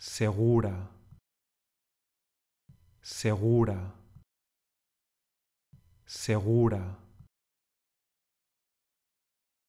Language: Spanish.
segura, segura, segura.